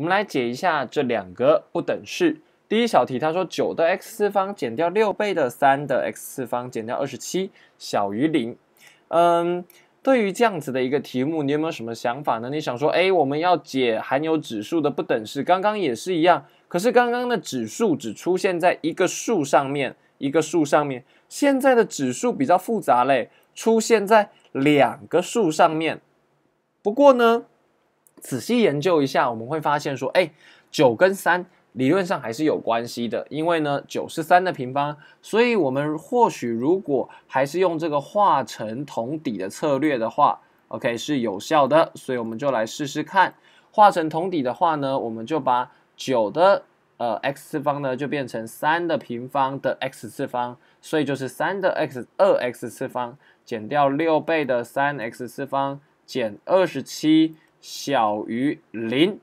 我们来解一下这两个不等式。第一小题，它说九的 x 次方减掉六倍的三的 x 次方减掉二十七小于零。嗯，对于这样子的一个题目，你有没有什么想法呢？你想说，哎，我们要解含有指数的不等式，刚刚也是一样。可是刚刚的指数只出现在一个数上面，一个数上面。现在的指数比较复杂嘞，出现在两个数上面。不过呢。仔细研究一下，我们会发现说，哎，九跟三理论上还是有关系的，因为呢，九是三的平方，所以我们或许如果还是用这个化成同底的策略的话，OK 是有效的，所以我们就来试试看。化成同底的话呢，我们就把九的呃 x 次方呢就变成三的平方的 x 次方，所以就是三的 x 二 x 次方减掉六倍的三 x 次方减二十七。小于零，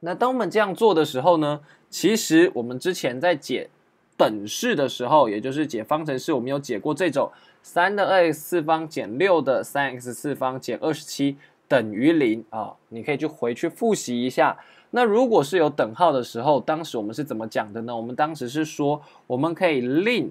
那当我们这样做的时候呢？其实我们之前在解等式的时候，也就是解方程式，我们有解过这种三的二 x 次方减六的三 x 次方减二十七等于零啊，你可以去回去复习一下。那如果是有等号的时候，当时我们是怎么讲的呢？我们当时是说，我们可以令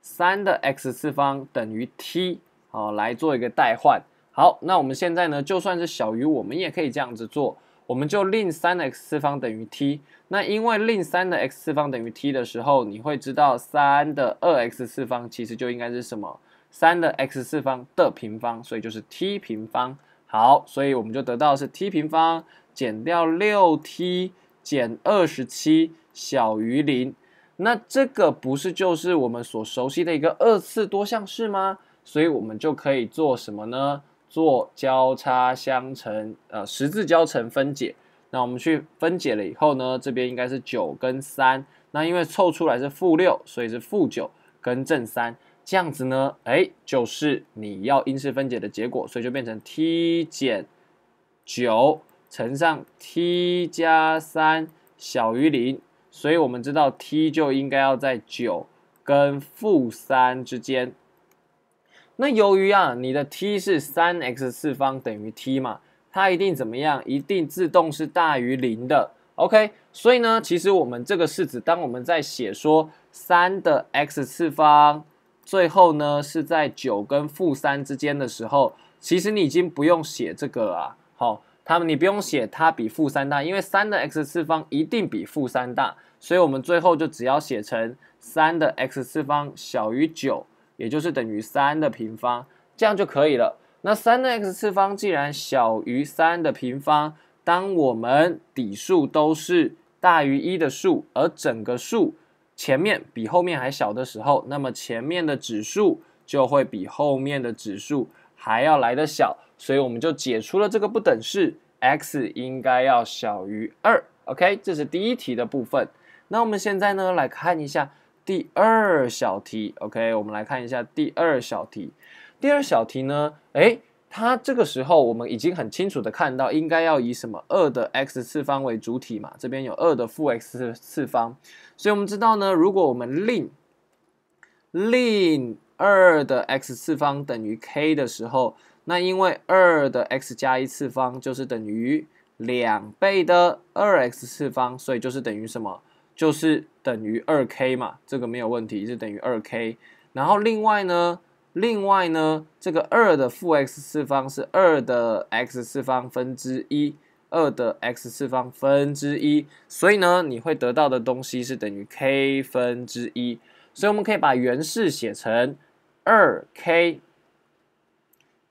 三的 x 次方等于 t，啊来做一个代换。好，那我们现在呢，就算是小于，我们也可以这样子做，我们就令三的 x 次方等于 t，那因为令三的 x 次方等于 t 的时候，你会知道三的二 x 次方其实就应该是什么，三的 x 次方的平方，所以就是 t 平方。好，所以我们就得到是 t 平方减掉六 t 减二十七小于零，那这个不是就是我们所熟悉的一个二次多项式吗？所以我们就可以做什么呢？做交叉相乘，呃，十字交乘分解。那我们去分解了以后呢，这边应该是九跟三。那因为凑出来是负六，所以是负九跟正三。这样子呢，哎，就是你要因式分解的结果，所以就变成 t 减九乘上 t 加三小于零。所以我们知道 t 就应该要在九跟负三之间。那由于啊，你的 t 是三 x 次方等于 t 嘛，它一定怎么样？一定自动是大于零的。OK，所以呢，其实我们这个式子，当我们在写说三的 x 次方最后呢是在九跟负三之间的时候，其实你已经不用写这个了。好，他们你不用写它比负三大，因为三的 x 次方一定比负三大，所以我们最后就只要写成三的 x 次方小于九。也就是等于三的平方，这样就可以了。那三的 x 次方既然小于三的平方，当我们底数都是大于一的数，而整个数前面比后面还小的时候，那么前面的指数就会比后面的指数还要来的小，所以我们就解出了这个不等式，x 应该要小于二。OK，这是第一题的部分。那我们现在呢来看一下。第二小题，OK，我们来看一下第二小题。第二小题呢，哎，它这个时候我们已经很清楚的看到，应该要以什么二的 x 次方为主体嘛？这边有二的负 x 次方，所以我们知道呢，如果我们令令二的 x 次方等于 k 的时候，那因为二的 x 加一次方就是等于两倍的二 x 次方，所以就是等于什么？就是等于二 k 嘛，这个没有问题，是等于二 k。然后另外呢，另外呢，这个二的负 x 次方是二的 x 次方分之一，二的 x 次方分之一，所以呢，你会得到的东西是等于 k 分之一。所以我们可以把原式写成二 k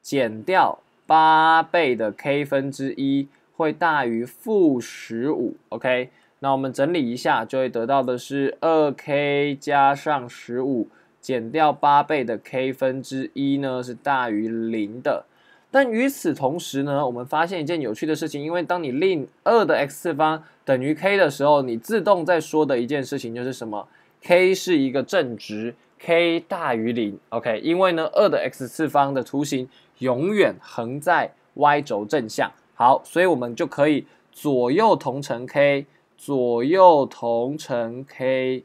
减掉八倍的 k 分之一会大于负十五，OK。那我们整理一下，就会得到的是二 k 加上十五减掉八倍的 k 分之一呢，是大于零的。但与此同时呢，我们发现一件有趣的事情，因为当你令二的 x 次方等于 k 的时候，你自动在说的一件事情就是什么？k 是一个正值，k 大于零。OK，因为呢，二的 x 次方的图形永远横在 y 轴正向。好，所以我们就可以左右同乘 k。左右同乘 k，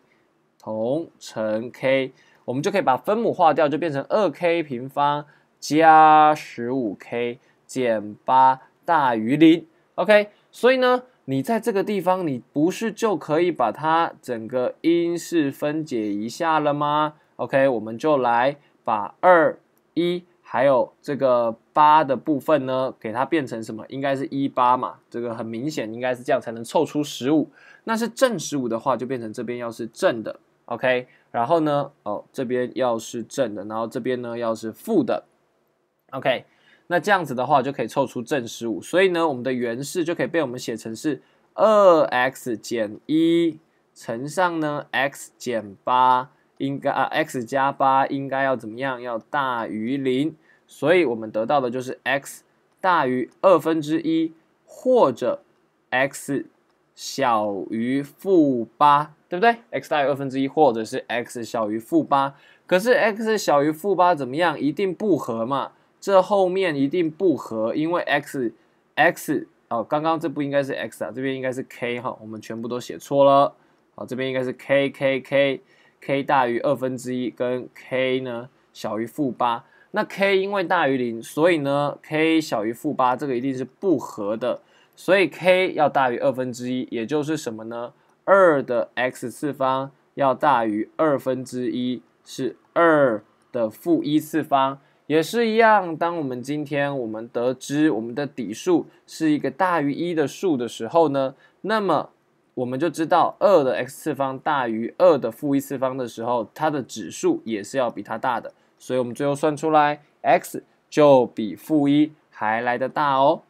同乘 k，我们就可以把分母化掉，就变成二 k 平方加十五 k 减八大于零。OK，所以呢，你在这个地方，你不是就可以把它整个因式分解一下了吗？OK，我们就来把二一。还有这个八的部分呢，给它变成什么？应该是一八嘛，这个很明显应该是这样才能凑出十五。那是正十五的话，就变成这边要是正的，OK。然后呢，哦，这边要是正的，然后这边呢要是负的，OK。那这样子的话就可以凑出正十五，所以呢，我们的原式就可以被我们写成是二 x 减一乘上呢 x 减八。应该啊，x 加八应该要怎么样？要大于零，所以我们得到的就是 x 大于二分之一，或者 x 小于负八，对不对？x 大于二分之一，或者是 x 小于负八。可是 x 小于负八怎么样？一定不合嘛？这后面一定不合，因为 x x 哦，刚刚这不应该是 x 啊，这边应该是 k 哈，我们全部都写错了。好，这边应该是 k k k。k 大于二分之一，跟 k 呢小于负八，那 k 因为大于零，所以呢 k 小于负八，这个一定是不合的，所以 k 要大于二分之一，也就是什么呢？二的 x 次方要大于二分之一，是二的负一次方，也是一样。当我们今天我们得知我们的底数是一个大于一的数的时候呢，那么。我们就知道，二的 x 次方大于二的负一次方的时候，它的指数也是要比它大的，所以我们最后算出来，x 就比负一还来的大哦。